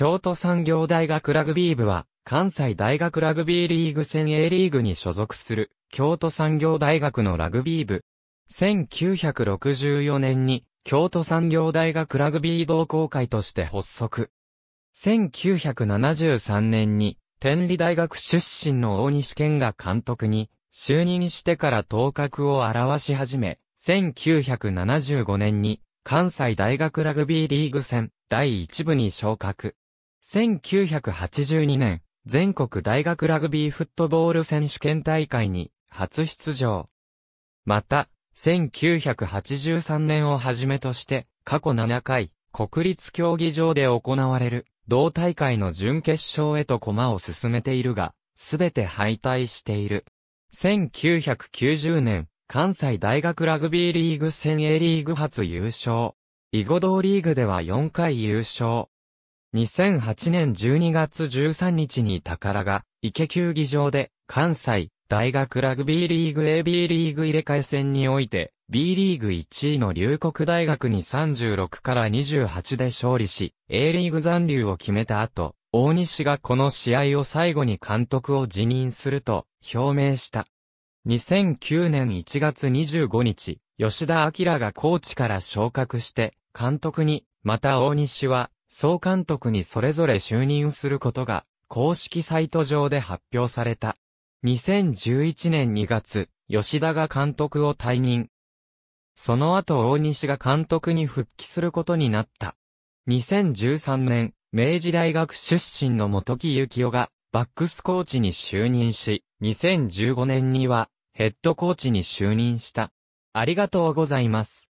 京都産業大学ラグビー部は、関西大学ラグビーリーグ戦 A リーグに所属する、京都産業大学のラグビー部。1964年に、京都産業大学ラグビー同好会として発足。1973年に、天理大学出身の大西健が監督に、就任してから頭角を表し始め、1975年に、関西大学ラグビーリーグ戦、第1部に昇格。1982年、全国大学ラグビーフットボール選手権大会に初出場。また、1983年をはじめとして、過去7回、国立競技場で行われる、同大会の準決勝へと駒を進めているが、すべて敗退している。1990年、関西大学ラグビーリーグ戦 A リーグ初優勝。囲碁同リーグでは4回優勝。2008年12月13日に宝が、池球技場で、関西、大学ラグビーリーグ AB リーグ入れ替え戦において、B リーグ1位の龍谷大学に36から28で勝利し、A リーグ残留を決めた後、大西がこの試合を最後に監督を辞任すると表明した。2009年1月25日、吉田明がコーチから昇格して、監督に、また大西は、総監督にそれぞれ就任することが、公式サイト上で発表された。2011年2月、吉田が監督を退任。その後大西が監督に復帰することになった。2013年、明治大学出身の元木幸雄がバックスコーチに就任し、2015年にはヘッドコーチに就任した。ありがとうございます。